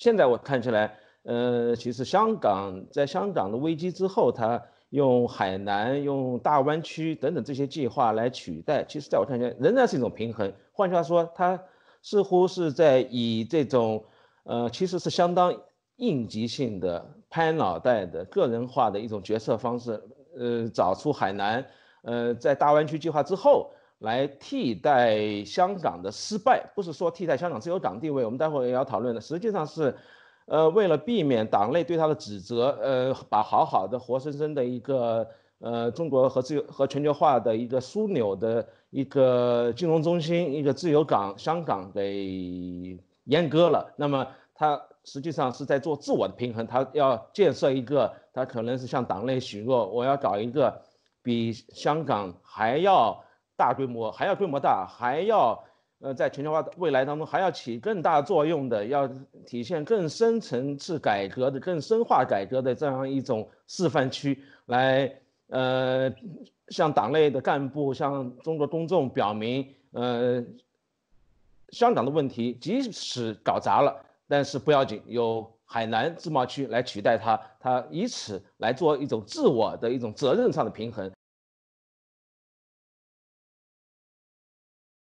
现在我看起来，呃，其实香港在香港的危机之后，他用海南、用大湾区等等这些计划来取代。其实，在我看来，仍然是一种平衡。换句话说，他似乎是在以这种，呃，其实是相当应急性的、拍脑袋的、个人化的一种决策方式，呃，找出海南，呃，在大湾区计划之后。来替代香港的失败，不是说替代香港自由港地位，我们待会也要讨论的。实际上是，呃，为了避免党内对他的指责，呃，把好好的活生生的一个呃中国和自由和全球化的一个枢纽的一个金融中心、一个自由港——香港——给阉割了。那么，他实际上是在做自我的平衡，他要建设一个，他可能是向党内许诺，我要搞一个比香港还要。大规模还要规模大，还要呃，在全球化未来当中还要起更大作用的，要体现更深层次改革的、更深化改革的这样一种示范区，来呃，向党内的干部、向中国公众表明，呃，香港的问题即使搞砸了，但是不要紧，有海南自贸区来取代它，它以此来做一种自我的一种责任上的平衡。